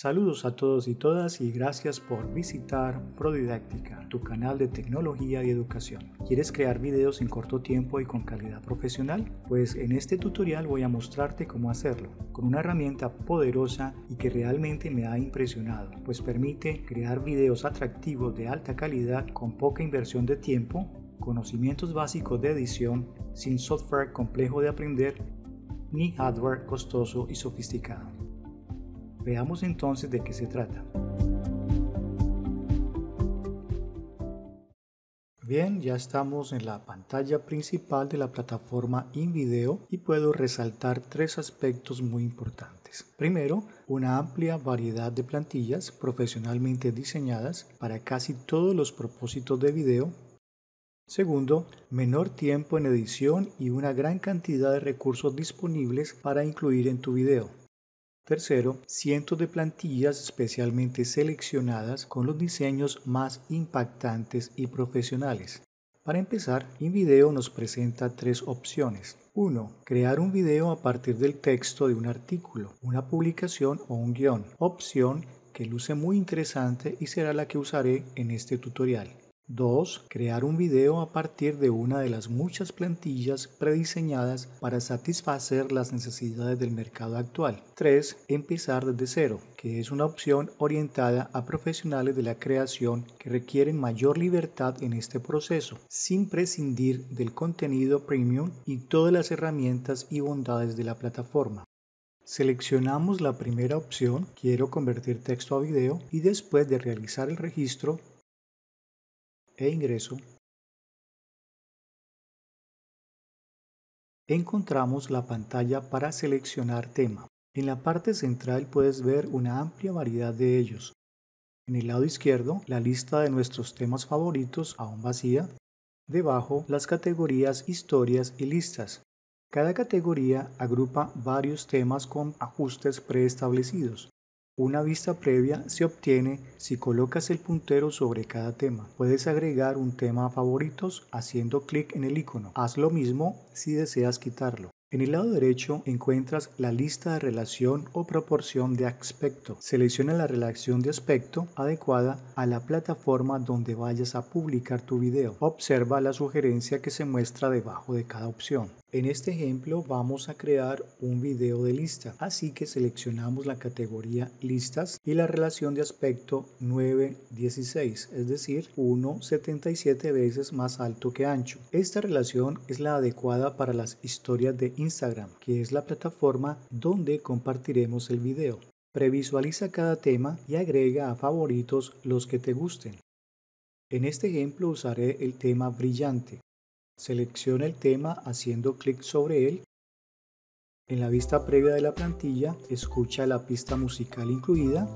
Saludos a todos y todas y gracias por visitar ProDidáctica, tu canal de tecnología y educación. ¿Quieres crear videos en corto tiempo y con calidad profesional? Pues en este tutorial voy a mostrarte cómo hacerlo, con una herramienta poderosa y que realmente me ha impresionado, pues permite crear videos atractivos de alta calidad con poca inversión de tiempo, conocimientos básicos de edición, sin software complejo de aprender ni hardware costoso y sofisticado. Veamos entonces de qué se trata. Bien, ya estamos en la pantalla principal de la plataforma InVideo y puedo resaltar tres aspectos muy importantes. Primero, una amplia variedad de plantillas profesionalmente diseñadas para casi todos los propósitos de video. Segundo, menor tiempo en edición y una gran cantidad de recursos disponibles para incluir en tu video. Tercero, cientos de plantillas especialmente seleccionadas con los diseños más impactantes y profesionales. Para empezar, InVideo nos presenta tres opciones. 1. Crear un video a partir del texto de un artículo, una publicación o un guión. Opción que luce muy interesante y será la que usaré en este tutorial. 2. Crear un video a partir de una de las muchas plantillas prediseñadas para satisfacer las necesidades del mercado actual. 3. Empezar desde cero, que es una opción orientada a profesionales de la creación que requieren mayor libertad en este proceso, sin prescindir del contenido premium y todas las herramientas y bondades de la plataforma. Seleccionamos la primera opción, quiero convertir texto a video, y después de realizar el registro e ingreso, encontramos la pantalla para seleccionar tema. En la parte central puedes ver una amplia variedad de ellos. En el lado izquierdo, la lista de nuestros temas favoritos aún vacía. Debajo, las categorías historias y listas. Cada categoría agrupa varios temas con ajustes preestablecidos. Una vista previa se obtiene si colocas el puntero sobre cada tema. Puedes agregar un tema a favoritos haciendo clic en el icono. Haz lo mismo si deseas quitarlo. En el lado derecho encuentras la lista de relación o proporción de aspecto. Selecciona la relación de aspecto adecuada a la plataforma donde vayas a publicar tu video. Observa la sugerencia que se muestra debajo de cada opción. En este ejemplo vamos a crear un video de lista, así que seleccionamos la categoría listas y la relación de aspecto 916, es decir, 1,77 veces más alto que ancho. Esta relación es la adecuada para las historias de Instagram, que es la plataforma donde compartiremos el video. Previsualiza cada tema y agrega a favoritos los que te gusten. En este ejemplo usaré el tema brillante. Selecciona el tema haciendo clic sobre él. En la vista previa de la plantilla, escucha la pista musical incluida,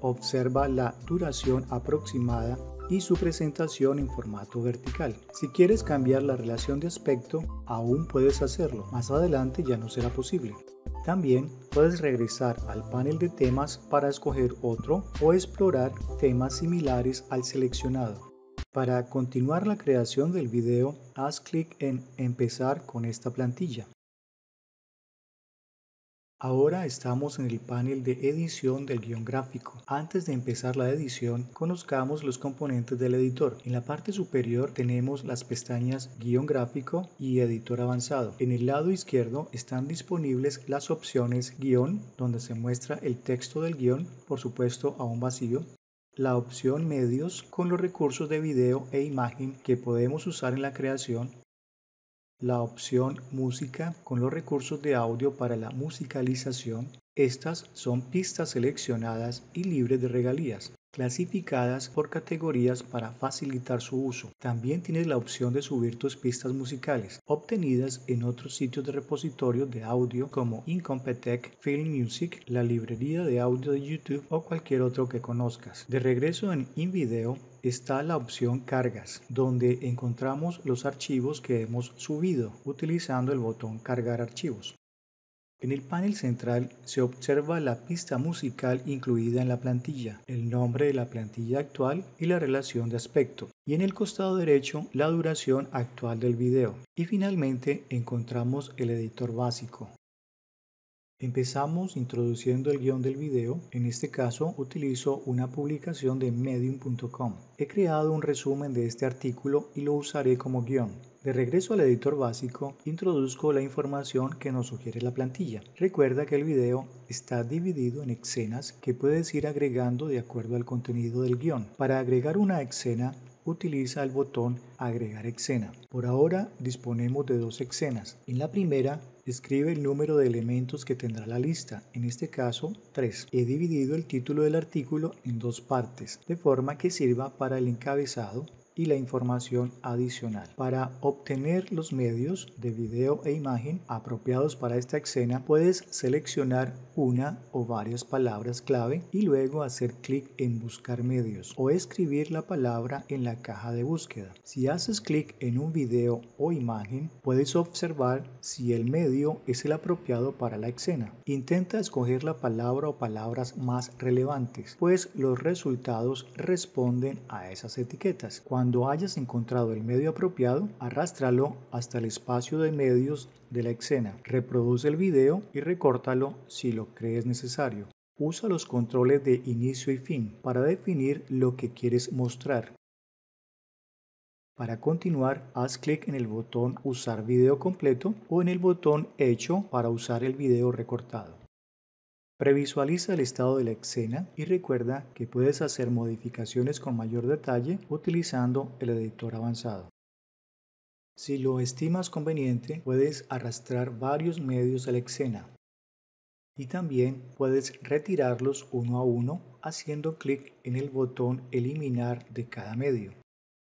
observa la duración aproximada y su presentación en formato vertical. Si quieres cambiar la relación de aspecto, aún puedes hacerlo, más adelante ya no será posible. También puedes regresar al panel de temas para escoger otro o explorar temas similares al seleccionado. Para continuar la creación del video, haz clic en Empezar con esta plantilla. Ahora estamos en el panel de edición del guión gráfico. Antes de empezar la edición, conozcamos los componentes del editor. En la parte superior tenemos las pestañas guión gráfico y editor avanzado. En el lado izquierdo están disponibles las opciones guión, donde se muestra el texto del guión, por supuesto aún vacío, la opción medios con los recursos de video e imagen que podemos usar en la creación, la opción música con los recursos de audio para la musicalización. Estas son pistas seleccionadas y libres de regalías clasificadas por categorías para facilitar su uso. También tienes la opción de subir tus pistas musicales, obtenidas en otros sitios de repositorio de audio como Incompetech, Film Music, la librería de audio de YouTube o cualquier otro que conozcas. De regreso en InVideo, está la opción cargas, donde encontramos los archivos que hemos subido utilizando el botón cargar archivos. En el panel central se observa la pista musical incluida en la plantilla, el nombre de la plantilla actual y la relación de aspecto, y en el costado derecho la duración actual del video. Y finalmente encontramos el editor básico. Empezamos introduciendo el guión del video, en este caso utilizo una publicación de medium.com. He creado un resumen de este artículo y lo usaré como guión. De regreso al editor básico, introduzco la información que nos sugiere la plantilla. Recuerda que el video está dividido en escenas que puedes ir agregando de acuerdo al contenido del guión. Para agregar una escena, utiliza el botón Agregar escena. Por ahora disponemos de dos escenas. En la primera, escribe el número de elementos que tendrá la lista, en este caso 3. He dividido el título del artículo en dos partes, de forma que sirva para el encabezado y la información adicional. Para obtener los medios de video e imagen apropiados para esta escena, puedes seleccionar una o varias palabras clave y luego hacer clic en buscar medios o escribir la palabra en la caja de búsqueda. Si haces clic en un video o imagen, puedes observar si el medio es el apropiado para la escena. Intenta escoger la palabra o palabras más relevantes, pues los resultados responden a esas etiquetas. Cuando cuando hayas encontrado el medio apropiado, arrástralo hasta el espacio de medios de la escena. Reproduce el video y recórtalo si lo crees necesario. Usa los controles de inicio y fin para definir lo que quieres mostrar. Para continuar, haz clic en el botón Usar video completo o en el botón Hecho para usar el video recortado. Previsualiza el estado de la escena y recuerda que puedes hacer modificaciones con mayor detalle utilizando el editor avanzado. Si lo estimas conveniente, puedes arrastrar varios medios a la escena y también puedes retirarlos uno a uno haciendo clic en el botón eliminar de cada medio.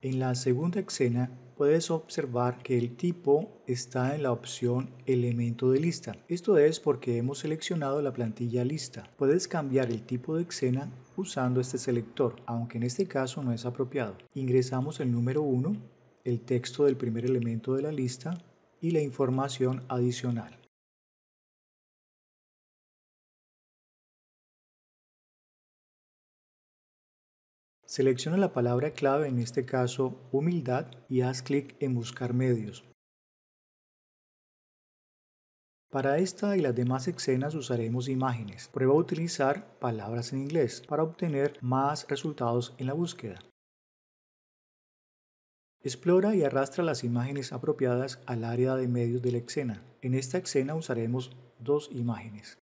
En la segunda escena puedes observar que el tipo está en la opción elemento de lista. Esto es porque hemos seleccionado la plantilla lista. Puedes cambiar el tipo de escena usando este selector, aunque en este caso no es apropiado. Ingresamos el número 1, el texto del primer elemento de la lista y la información adicional. Selecciona la palabra clave, en este caso humildad, y haz clic en Buscar medios. Para esta y las demás escenas usaremos imágenes. Prueba a utilizar palabras en inglés para obtener más resultados en la búsqueda. Explora y arrastra las imágenes apropiadas al área de medios de la escena. En esta escena usaremos dos imágenes.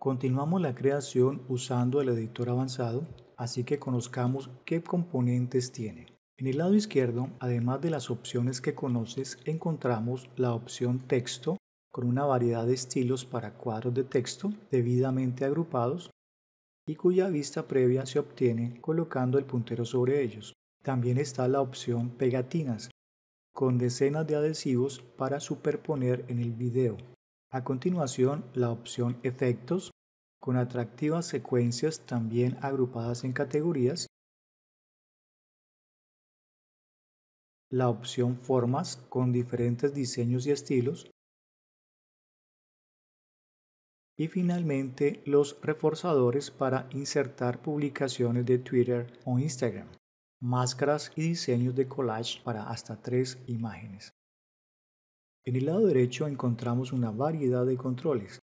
Continuamos la creación usando el editor avanzado, así que conozcamos qué componentes tiene. En el lado izquierdo, además de las opciones que conoces, encontramos la opción texto con una variedad de estilos para cuadros de texto debidamente agrupados y cuya vista previa se obtiene colocando el puntero sobre ellos. También está la opción pegatinas con decenas de adhesivos para superponer en el video. A continuación, la opción Efectos, con atractivas secuencias también agrupadas en categorías. La opción Formas, con diferentes diseños y estilos. Y finalmente, los reforzadores para insertar publicaciones de Twitter o Instagram. Máscaras y diseños de collage para hasta tres imágenes. En el lado derecho encontramos una variedad de controles,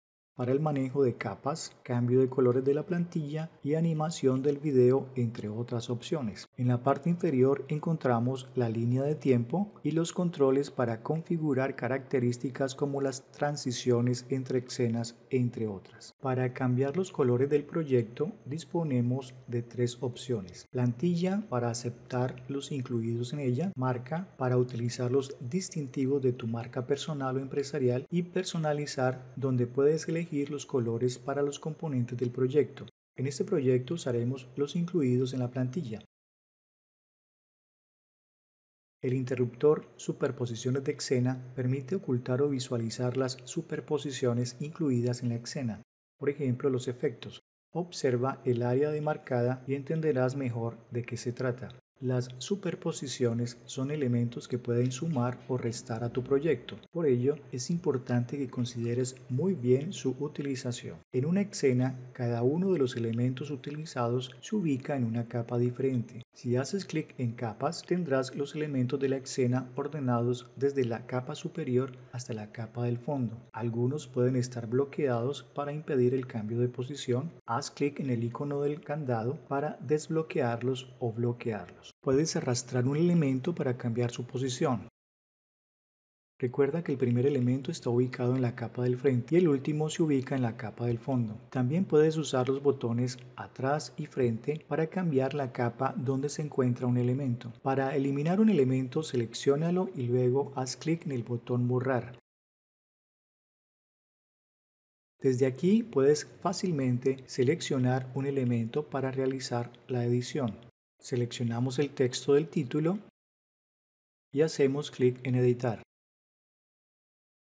para el manejo de capas, cambio de colores de la plantilla y animación del video, entre otras opciones. En la parte inferior encontramos la línea de tiempo y los controles para configurar características como las transiciones entre escenas, entre otras. Para cambiar los colores del proyecto disponemos de tres opciones. Plantilla para aceptar los incluidos en ella, marca para utilizar los distintivos de tu marca personal o empresarial y personalizar donde puedes elegir los colores para los componentes del proyecto. En este proyecto usaremos los incluidos en la plantilla. El interruptor Superposiciones de escena permite ocultar o visualizar las superposiciones incluidas en la escena, por ejemplo los efectos. Observa el área demarcada y entenderás mejor de qué se trata. Las superposiciones son elementos que pueden sumar o restar a tu proyecto, por ello es importante que consideres muy bien su utilización. En una escena, cada uno de los elementos utilizados se ubica en una capa diferente, si haces clic en capas, tendrás los elementos de la escena ordenados desde la capa superior hasta la capa del fondo. Algunos pueden estar bloqueados para impedir el cambio de posición. Haz clic en el icono del candado para desbloquearlos o bloquearlos. Puedes arrastrar un elemento para cambiar su posición. Recuerda que el primer elemento está ubicado en la capa del frente y el último se ubica en la capa del fondo. También puedes usar los botones atrás y frente para cambiar la capa donde se encuentra un elemento. Para eliminar un elemento seleccionalo y luego haz clic en el botón borrar. Desde aquí puedes fácilmente seleccionar un elemento para realizar la edición. Seleccionamos el texto del título y hacemos clic en editar.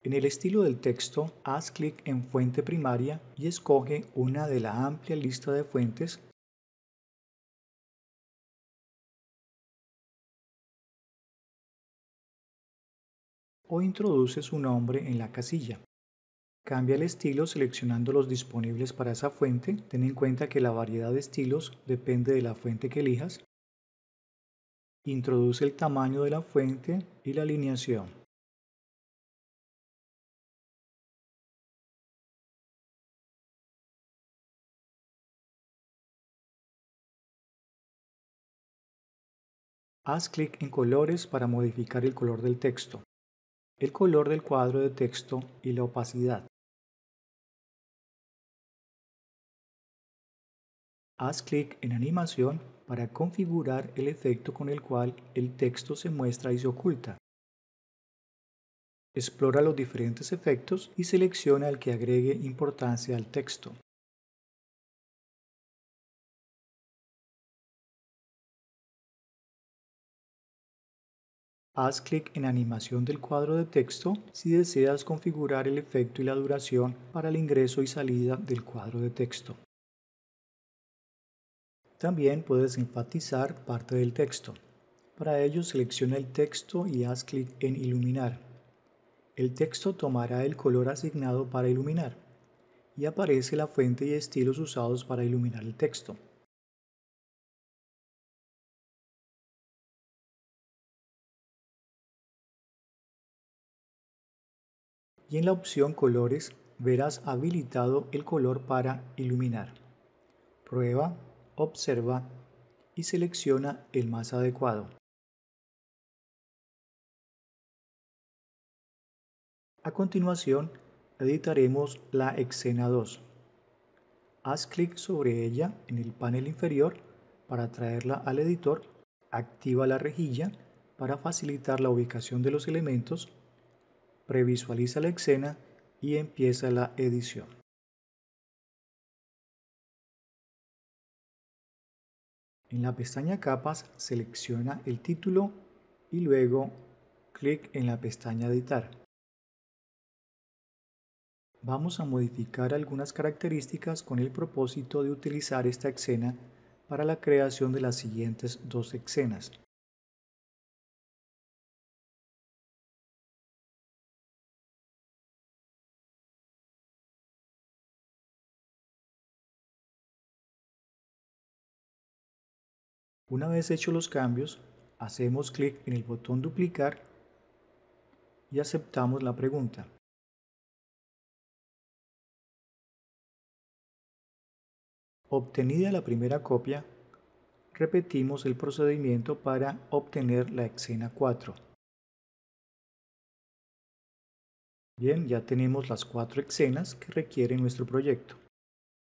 En el estilo del texto, haz clic en Fuente primaria y escoge una de la amplia lista de fuentes o introduce su nombre en la casilla. Cambia el estilo seleccionando los disponibles para esa fuente. Ten en cuenta que la variedad de estilos depende de la fuente que elijas. Introduce el tamaño de la fuente y la alineación. Haz clic en Colores para modificar el color del texto, el color del cuadro de texto y la opacidad. Haz clic en Animación para configurar el efecto con el cual el texto se muestra y se oculta. Explora los diferentes efectos y selecciona el que agregue importancia al texto. Haz clic en Animación del cuadro de texto si deseas configurar el efecto y la duración para el ingreso y salida del cuadro de texto. También puedes enfatizar parte del texto. Para ello selecciona el texto y haz clic en Iluminar. El texto tomará el color asignado para iluminar y aparece la fuente y estilos usados para iluminar el texto. y en la opción Colores verás habilitado el color para iluminar. Prueba, observa y selecciona el más adecuado. A continuación, editaremos la escena 2. Haz clic sobre ella en el panel inferior para traerla al editor, activa la rejilla para facilitar la ubicación de los elementos previsualiza la escena y empieza la edición. En la pestaña Capas selecciona el título y luego clic en la pestaña Editar. Vamos a modificar algunas características con el propósito de utilizar esta escena para la creación de las siguientes dos escenas. Una vez hechos los cambios, hacemos clic en el botón duplicar y aceptamos la pregunta. Obtenida la primera copia, repetimos el procedimiento para obtener la escena 4. Bien, ya tenemos las cuatro escenas que requiere nuestro proyecto.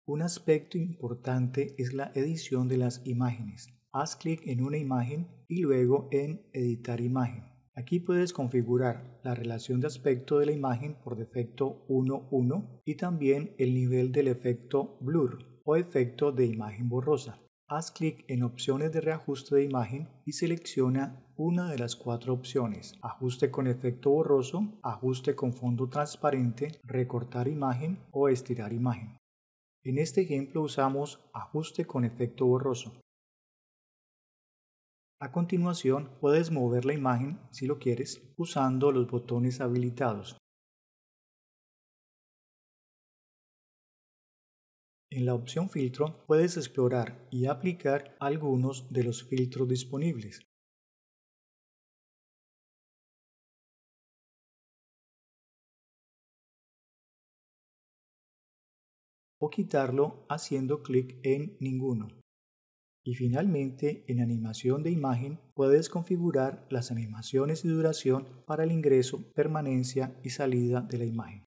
Un aspecto importante es la edición de las imágenes haz clic en una imagen y luego en Editar imagen. Aquí puedes configurar la relación de aspecto de la imagen por defecto 1.1 y también el nivel del efecto blur o efecto de imagen borrosa. Haz clic en opciones de reajuste de imagen y selecciona una de las cuatro opciones. Ajuste con efecto borroso, ajuste con fondo transparente, recortar imagen o estirar imagen. En este ejemplo usamos ajuste con efecto borroso. A continuación, puedes mover la imagen, si lo quieres, usando los botones habilitados. En la opción Filtro puedes explorar y aplicar algunos de los filtros disponibles. O quitarlo haciendo clic en ninguno. Y finalmente, en animación de imagen puedes configurar las animaciones y duración para el ingreso, permanencia y salida de la imagen.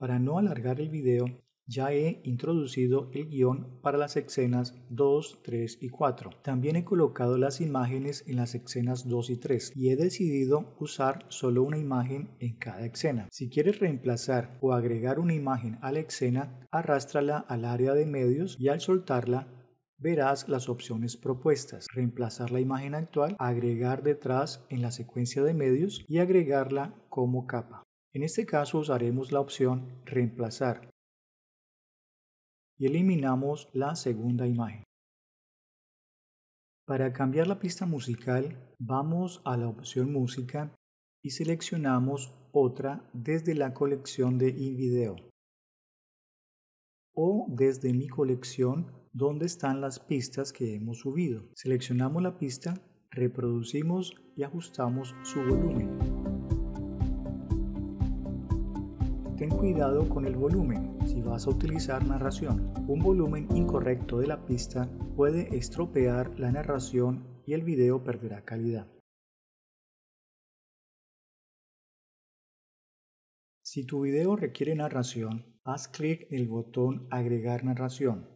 Para no alargar el video, ya he introducido el guión para las escenas 2, 3 y 4. También he colocado las imágenes en las escenas 2 y 3 y he decidido usar solo una imagen en cada escena. Si quieres reemplazar o agregar una imagen a la escena, arrástrala al área de medios y al soltarla verás las opciones propuestas, reemplazar la imagen actual, agregar detrás en la secuencia de medios y agregarla como capa. En este caso usaremos la opción reemplazar y eliminamos la segunda imagen. Para cambiar la pista musical, vamos a la opción Música y seleccionamos otra desde la colección de iVideo o desde mi colección donde están las pistas que hemos subido. Seleccionamos la pista, reproducimos y ajustamos su volumen. Ten cuidado con el volumen si vas a utilizar narración. Un volumen incorrecto de la pista puede estropear la narración y el video perderá calidad. Si tu video requiere narración, haz clic en el botón Agregar narración.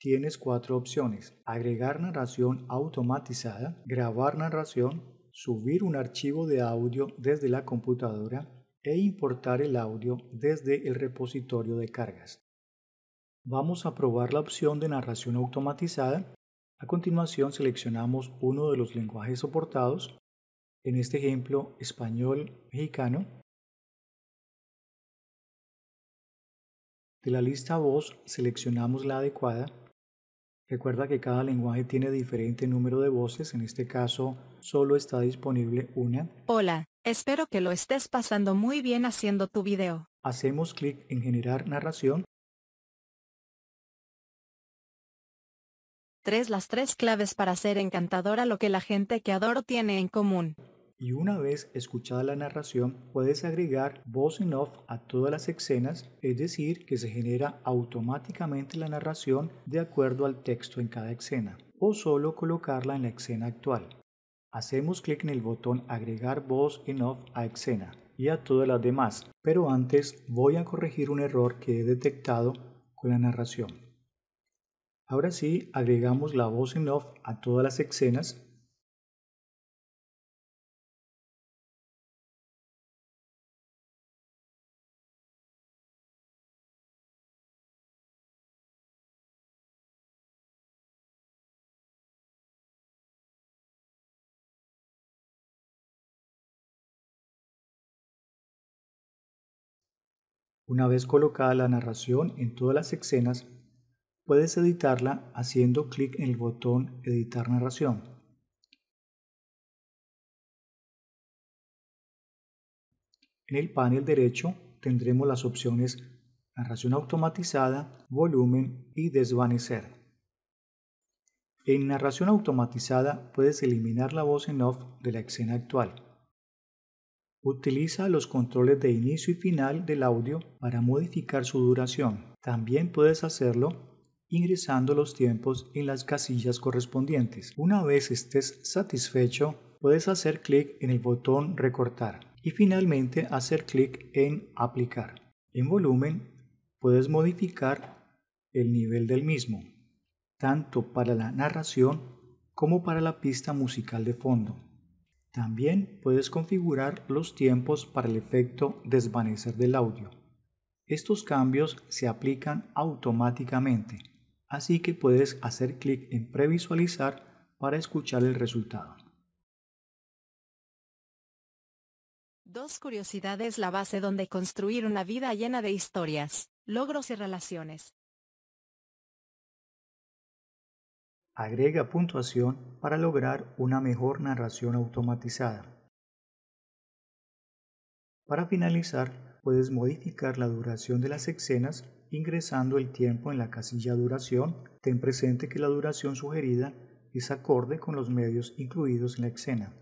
Tienes cuatro opciones. Agregar narración automatizada, grabar narración, subir un archivo de audio desde la computadora e importar el audio desde el repositorio de cargas. Vamos a probar la opción de narración automatizada. A continuación seleccionamos uno de los lenguajes soportados, en este ejemplo español mexicano. De la lista voz seleccionamos la adecuada. Recuerda que cada lenguaje tiene diferente número de voces, en este caso solo está disponible una. Hola, Espero que lo estés pasando muy bien haciendo tu video. Hacemos clic en Generar narración. Tres Las tres claves para ser encantadora lo que la gente que adoro tiene en común. Y una vez escuchada la narración, puedes agregar voz en off a todas las escenas, es decir, que se genera automáticamente la narración de acuerdo al texto en cada escena, o solo colocarla en la escena actual. Hacemos clic en el botón agregar voz en off a escena y a todas las demás, pero antes voy a corregir un error que he detectado con la narración. Ahora sí, agregamos la voz en off a todas las escenas Una vez colocada la narración en todas las escenas, puedes editarla haciendo clic en el botón Editar narración. En el panel derecho tendremos las opciones Narración automatizada, Volumen y Desvanecer. En narración automatizada puedes eliminar la voz en off de la escena actual. Utiliza los controles de inicio y final del audio para modificar su duración. También puedes hacerlo ingresando los tiempos en las casillas correspondientes. Una vez estés satisfecho, puedes hacer clic en el botón recortar y finalmente hacer clic en aplicar. En volumen, puedes modificar el nivel del mismo, tanto para la narración como para la pista musical de fondo. También puedes configurar los tiempos para el efecto desvanecer del audio. Estos cambios se aplican automáticamente, así que puedes hacer clic en previsualizar para escuchar el resultado. Dos curiosidades la base donde construir una vida llena de historias, logros y relaciones. Agrega puntuación para lograr una mejor narración automatizada. Para finalizar, puedes modificar la duración de las escenas ingresando el tiempo en la casilla duración. Ten presente que la duración sugerida es acorde con los medios incluidos en la escena.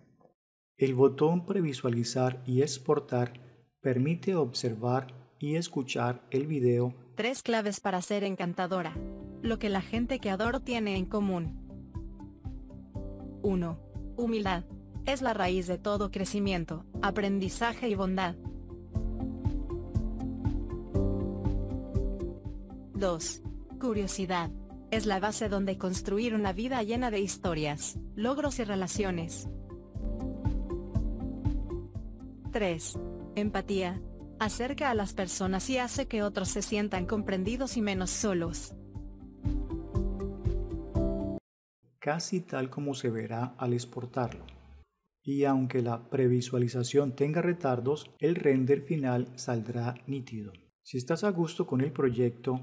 El botón Previsualizar y Exportar permite observar y escuchar el video. Tres claves para ser encantadora lo que la gente que adoro tiene en común. 1. Humildad. Es la raíz de todo crecimiento, aprendizaje y bondad. 2. Curiosidad. Es la base donde construir una vida llena de historias, logros y relaciones. 3. Empatía. Acerca a las personas y hace que otros se sientan comprendidos y menos solos. casi tal como se verá al exportarlo. Y aunque la previsualización tenga retardos, el render final saldrá nítido. Si estás a gusto con el proyecto,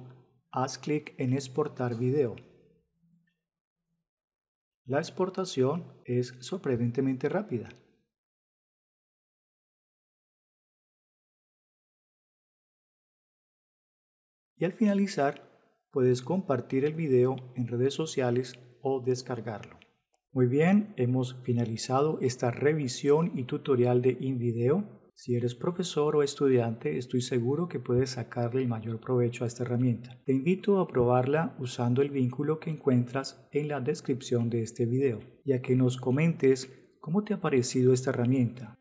haz clic en exportar video. La exportación es sorprendentemente rápida. Y al finalizar puedes compartir el video en redes sociales o descargarlo. Muy bien, hemos finalizado esta revisión y tutorial de InVideo. Si eres profesor o estudiante, estoy seguro que puedes sacarle el mayor provecho a esta herramienta. Te invito a probarla usando el vínculo que encuentras en la descripción de este video y a que nos comentes cómo te ha parecido esta herramienta.